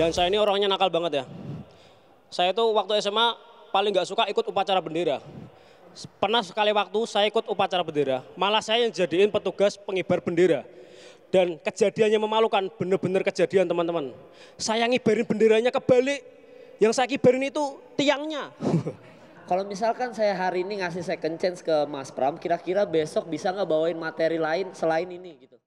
Dan saya ini orangnya nakal banget ya. Saya itu waktu SMA paling nggak suka ikut upacara bendera. Pernah sekali waktu saya ikut upacara bendera, malah saya yang jadiin petugas pengibar bendera. Dan kejadiannya memalukan, bener-bener kejadian teman-teman. Saya ngibarin benderanya kebalik, yang saya kibarin itu tiangnya. Kalau misalkan saya hari ini ngasih second chance ke Mas Pram, kira-kira besok bisa nggak bawain materi lain selain ini gitu?